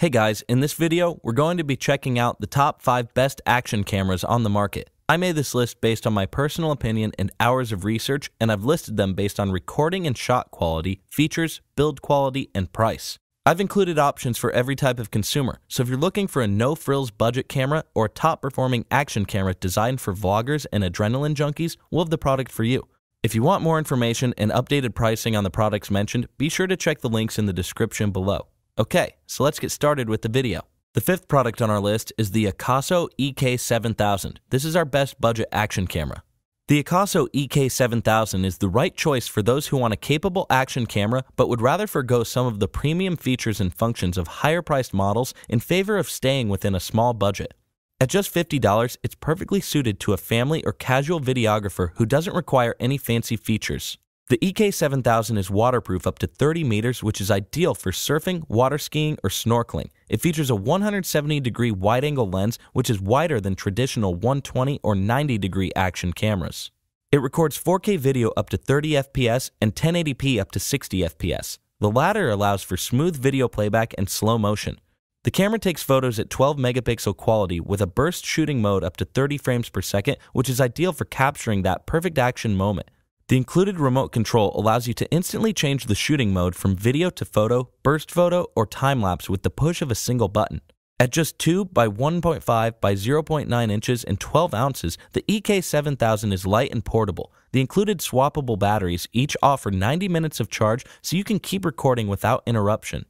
Hey guys, in this video, we're going to be checking out the top 5 best action cameras on the market. I made this list based on my personal opinion and hours of research, and I've listed them based on recording and shot quality, features, build quality, and price. I've included options for every type of consumer, so if you're looking for a no-frills budget camera or a top-performing action camera designed for vloggers and adrenaline junkies, we'll have the product for you. If you want more information and updated pricing on the products mentioned, be sure to check the links in the description below. Okay, so let's get started with the video. The fifth product on our list is the Akaso EK7000. This is our best budget action camera. The Akaso EK7000 is the right choice for those who want a capable action camera but would rather forego some of the premium features and functions of higher priced models in favor of staying within a small budget. At just $50, it's perfectly suited to a family or casual videographer who doesn't require any fancy features. The EK7000 is waterproof up to 30 meters, which is ideal for surfing, water skiing, or snorkeling. It features a 170 degree wide angle lens, which is wider than traditional 120 or 90 degree action cameras. It records 4K video up to 30 FPS and 1080p up to 60 FPS. The latter allows for smooth video playback and slow motion. The camera takes photos at 12 megapixel quality with a burst shooting mode up to 30 frames per second, which is ideal for capturing that perfect action moment. The included remote control allows you to instantly change the shooting mode from video to photo, burst photo, or time lapse with the push of a single button. At just 2 by 1.5 by 0.9 inches and 12 ounces, the EK7000 is light and portable. The included swappable batteries each offer 90 minutes of charge so you can keep recording without interruption.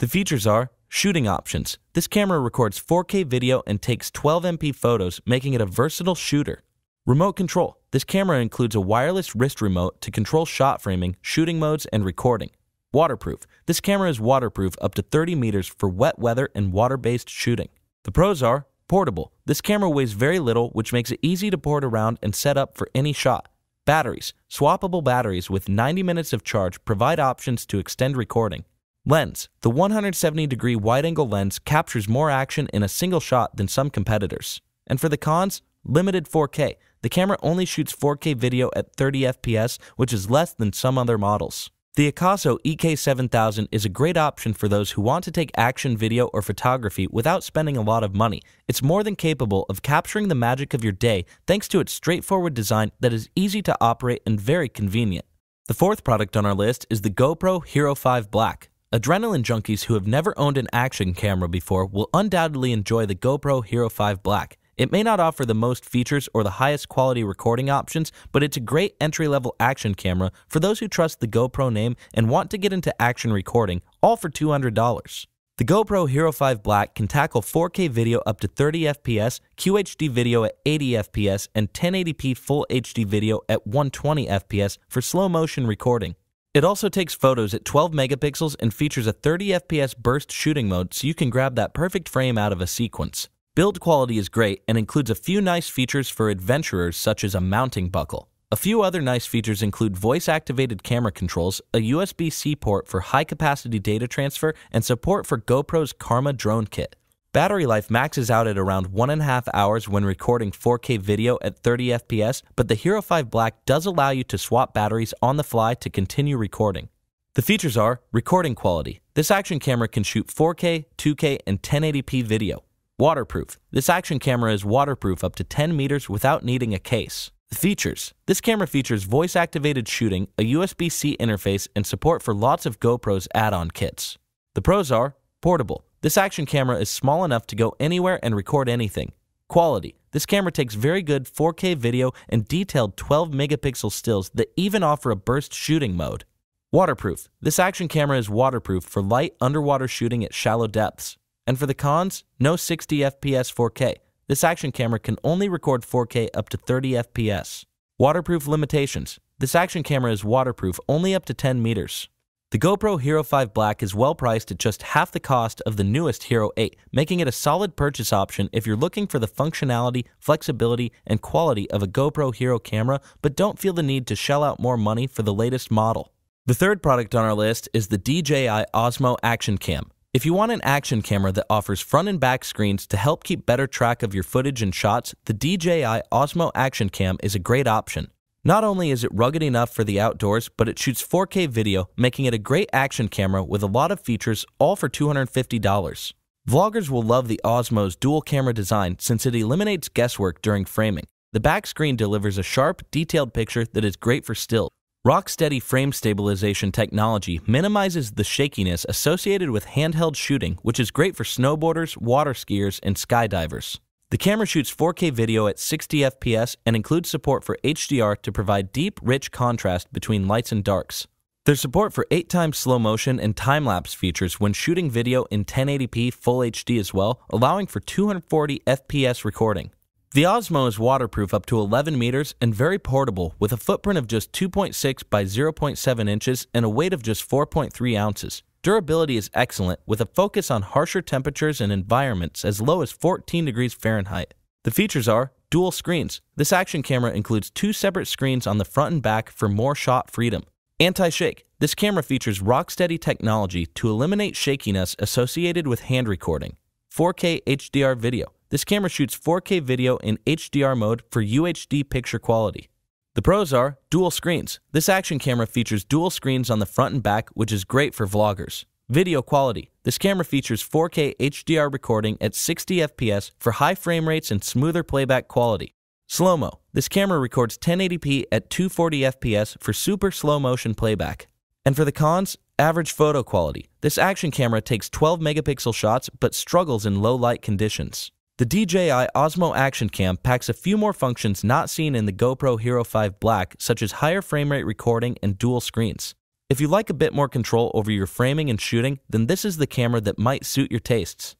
The features are shooting options. This camera records 4K video and takes 12MP photos, making it a versatile shooter. Remote control. This camera includes a wireless wrist remote to control shot framing, shooting modes, and recording. Waterproof. This camera is waterproof up to 30 meters for wet weather and water based shooting. The pros are portable. This camera weighs very little, which makes it easy to port around and set up for any shot. Batteries. Swappable batteries with 90 minutes of charge provide options to extend recording. Lens. The 170 degree wide angle lens captures more action in a single shot than some competitors. And for the cons, Limited 4K. The camera only shoots 4K video at 30 FPS, which is less than some other models. The Acaso EK7000 is a great option for those who want to take action video or photography without spending a lot of money. It's more than capable of capturing the magic of your day thanks to its straightforward design that is easy to operate and very convenient. The fourth product on our list is the GoPro Hero 5 Black. Adrenaline junkies who have never owned an action camera before will undoubtedly enjoy the GoPro Hero 5 Black. It may not offer the most features or the highest quality recording options, but it's a great entry level action camera for those who trust the GoPro name and want to get into action recording, all for $200. The GoPro Hero 5 Black can tackle 4K video up to 30 FPS, QHD video at 80 FPS, and 1080p Full HD video at 120 FPS for slow motion recording. It also takes photos at 12 megapixels and features a 30 FPS burst shooting mode so you can grab that perfect frame out of a sequence. Build quality is great and includes a few nice features for adventurers such as a mounting buckle. A few other nice features include voice-activated camera controls, a USB-C port for high-capacity data transfer, and support for GoPro's Karma drone kit. Battery life maxes out at around 1.5 hours when recording 4K video at 30 FPS, but the Hero 5 Black does allow you to swap batteries on the fly to continue recording. The features are recording quality. This action camera can shoot 4K, 2K, and 1080p video. Waterproof. This action camera is waterproof up to 10 meters without needing a case. Features This camera features voice activated shooting, a USB C interface, and support for lots of GoPro's add on kits. The pros are portable. This action camera is small enough to go anywhere and record anything. Quality This camera takes very good 4K video and detailed 12 megapixel stills that even offer a burst shooting mode. Waterproof This action camera is waterproof for light underwater shooting at shallow depths. And for the cons, no 60 FPS 4K. This action camera can only record 4K up to 30 FPS. Waterproof limitations. This action camera is waterproof only up to 10 meters. The GoPro Hero 5 Black is well priced at just half the cost of the newest Hero 8, making it a solid purchase option if you're looking for the functionality, flexibility, and quality of a GoPro Hero camera but don't feel the need to shell out more money for the latest model. The third product on our list is the DJI Osmo Action Cam. If you want an action camera that offers front and back screens to help keep better track of your footage and shots, the DJI Osmo Action Cam is a great option. Not only is it rugged enough for the outdoors, but it shoots 4K video, making it a great action camera with a lot of features, all for $250. Vloggers will love the Osmo's dual camera design since it eliminates guesswork during framing. The back screen delivers a sharp, detailed picture that is great for stills. Rocksteady frame stabilization technology minimizes the shakiness associated with handheld shooting, which is great for snowboarders, water skiers, and skydivers. The camera shoots 4K video at 60 FPS and includes support for HDR to provide deep, rich contrast between lights and darks. There's support for 8 times slow motion and time lapse features when shooting video in 1080p Full HD as well, allowing for 240 FPS recording. The Osmo is waterproof up to 11 meters and very portable with a footprint of just 2.6 by 0.7 inches and a weight of just 4.3 ounces. Durability is excellent with a focus on harsher temperatures and environments as low as 14 degrees Fahrenheit. The features are dual screens. This action camera includes two separate screens on the front and back for more shot freedom. Anti-shake. This camera features rock-steady technology to eliminate shakiness associated with hand recording. 4K HDR video. This camera shoots 4K video in HDR mode for UHD picture quality. The pros are dual screens. This action camera features dual screens on the front and back, which is great for vloggers. Video quality. This camera features 4K HDR recording at 60 FPS for high frame rates and smoother playback quality. Slow mo. This camera records 1080p at 240 FPS for super slow motion playback. And for the cons, average photo quality. This action camera takes 12 megapixel shots but struggles in low light conditions. The DJI Osmo Action Cam packs a few more functions not seen in the GoPro Hero 5 Black, such as higher frame rate recording and dual screens. If you like a bit more control over your framing and shooting, then this is the camera that might suit your tastes.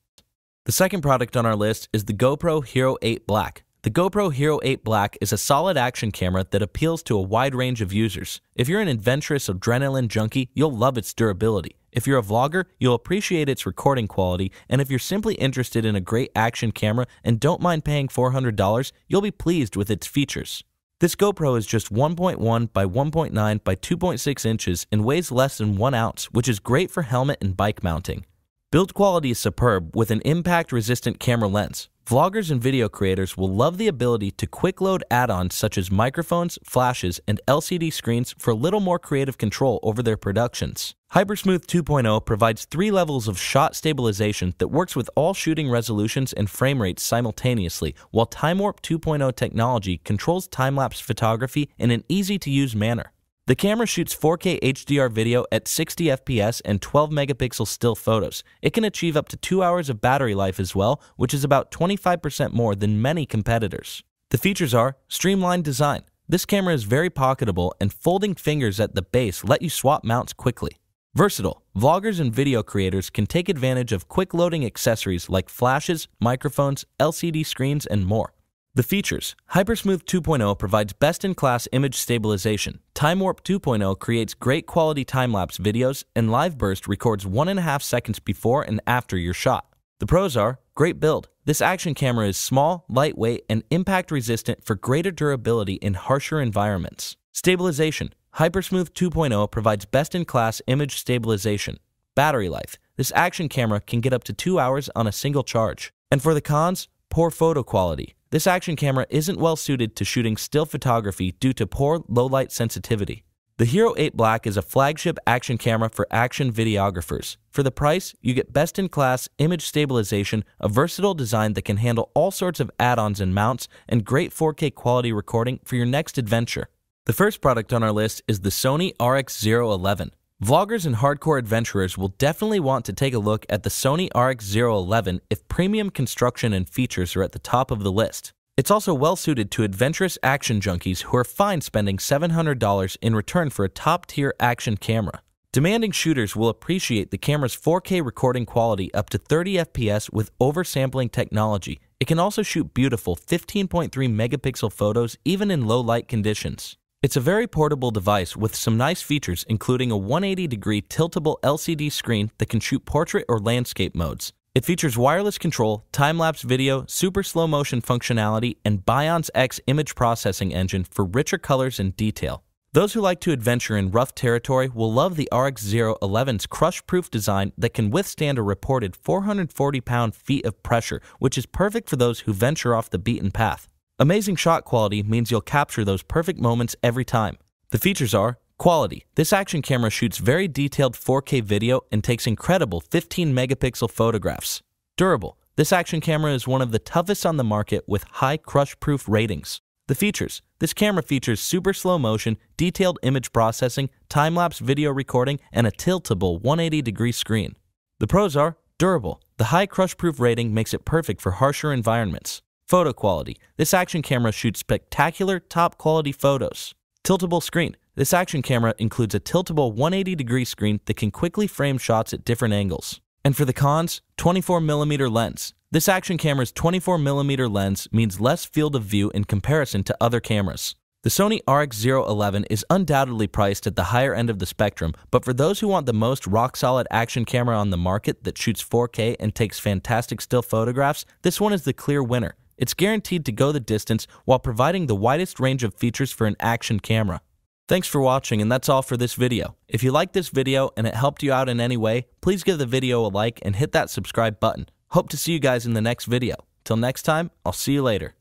The second product on our list is the GoPro Hero 8 Black. The GoPro Hero 8 Black is a solid action camera that appeals to a wide range of users. If you're an adventurous adrenaline junkie, you'll love its durability. If you're a vlogger, you'll appreciate its recording quality, and if you're simply interested in a great action camera and don't mind paying $400, you'll be pleased with its features. This GoPro is just 1.1 by 1.9 by 2.6 inches and weighs less than 1 ounce, which is great for helmet and bike mounting. Build quality is superb with an impact resistant camera lens. Vloggers and video creators will love the ability to quick load add ons such as microphones, flashes, and LCD screens for a little more creative control over their productions. Hypersmooth 2.0 provides three levels of shot stabilization that works with all shooting resolutions and frame rates simultaneously, while Time Warp 2.0 technology controls time lapse photography in an easy to use manner. The camera shoots 4K HDR video at 60 FPS and 12 megapixel still photos. It can achieve up to 2 hours of battery life as well, which is about 25% more than many competitors. The features are streamlined design. This camera is very pocketable and folding fingers at the base let you swap mounts quickly. Versatile. Vloggers and video creators can take advantage of quick loading accessories like flashes, microphones, LCD screens, and more. The features Hypersmooth 2.0 provides best in class image stabilization. Time Warp 2.0 creates great quality time lapse videos, and Live Burst records 1.5 seconds before and after your shot. The pros are great build. This action camera is small, lightweight, and impact resistant for greater durability in harsher environments. Stabilization Hypersmooth 2.0 provides best in class image stabilization. Battery life This action camera can get up to 2 hours on a single charge. And for the cons, poor photo quality. This action camera isn't well suited to shooting still photography due to poor low light sensitivity. The Hero 8 Black is a flagship action camera for action videographers. For the price, you get best in class image stabilization, a versatile design that can handle all sorts of add ons and mounts, and great 4K quality recording for your next adventure. The first product on our list is the Sony RX011. Vloggers and hardcore adventurers will definitely want to take a look at the Sony RX011 if premium construction and features are at the top of the list. It's also well suited to adventurous action junkies who are fine spending $700 in return for a top tier action camera. Demanding shooters will appreciate the camera's 4K recording quality up to 30 FPS with oversampling technology. It can also shoot beautiful 15.3 megapixel photos even in low light conditions. It's a very portable device with some nice features, including a 180 degree tiltable LCD screen that can shoot portrait or landscape modes. It features wireless control, time lapse video, super slow motion functionality, and Bion's X image processing engine for richer colors and detail. Those who like to adventure in rough territory will love the RX011's crush proof design that can withstand a reported 440 pound feet of pressure, which is perfect for those who venture off the beaten path. Amazing shot quality means you'll capture those perfect moments every time. The features are Quality. This action camera shoots very detailed 4K video and takes incredible 15 megapixel photographs. Durable. This action camera is one of the toughest on the market with high crush proof ratings. The features. This camera features super slow motion, detailed image processing, time lapse video recording, and a tiltable 180 degree screen. The pros are durable. The high crush proof rating makes it perfect for harsher environments. Photo quality. This action camera shoots spectacular, top quality photos. Tiltable screen. This action camera includes a tiltable 180 degree screen that can quickly frame shots at different angles. And for the cons, 24mm lens. This action camera's 24mm lens means less field of view in comparison to other cameras. The Sony RX011 is undoubtedly priced at the higher end of the spectrum, but for those who want the most rock-solid action camera on the market that shoots 4K and takes fantastic still photographs, this one is the clear winner. It's guaranteed to go the distance while providing the widest range of features for an action camera. Thanks for watching and that's all for this video. If you liked this video and it helped you out in any way, please give the video a like and hit that subscribe button. Hope to see you guys in the next video. Till next time, I'll see you later.